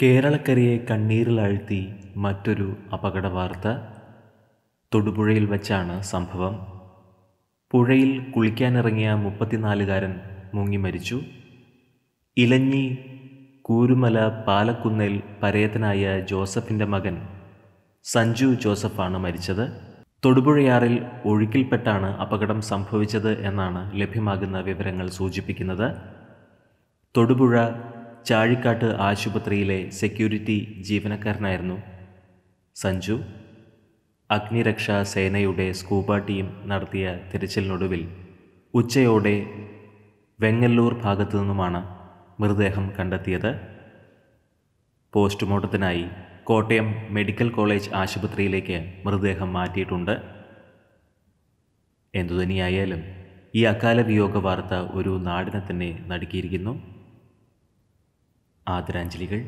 കേരളക്കരയെ കണ്ണീരിലാഴ്ത്തി മറ്റൊരു അപകട വാർത്ത തൊടുപുഴയിൽ വച്ചാണ് സംഭവം പുഴയിൽ കുളിക്കാനിറങ്ങിയ മുപ്പത്തിനാലുകാരൻ മുങ്ങി മരിച്ചു ഇലഞ്ഞി കൂരുമല പാലക്കുന്നേൽ പരേതനായ ജോസഫിൻ്റെ മകൻ സഞ്ജു ജോസഫാണ് മരിച്ചത് തൊടുപുഴയാറിൽ ഒഴുക്കിൽപ്പെട്ടാണ് അപകടം സംഭവിച്ചത് എന്നാണ് ലഭ്യമാകുന്ന വിവരങ്ങൾ സൂചിപ്പിക്കുന്നത് തൊടുപുഴ ചാഴിക്കാട്ട് ആശുപത്രിയിലെ സെക്യൂരിറ്റി ജീവനക്കാരനായിരുന്നു സഞ്ജു അഗ്നിരക്ഷാ സേനയുടെ സ്കൂബ ടീം നടത്തിയ തിരച്ചിലിനൊടുവിൽ ഉച്ചയോടെ വെങ്ങല്ലൂർ ഭാഗത്തു നിന്നുമാണ് മൃതദേഹം കണ്ടെത്തിയത് പോസ്റ്റ്മോർട്ടത്തിനായി കോട്ടയം മെഡിക്കൽ കോളേജ് ആശുപത്രിയിലേക്ക് മൃതദേഹം മാറ്റിയിട്ടുണ്ട് എന്തുതന്നെയായാലും ഈ അകാല വാർത്ത ഒരു നാടിനെ തന്നെ നടുക്കിയിരിക്കുന്നു ആദരാഞ്ജലികൾ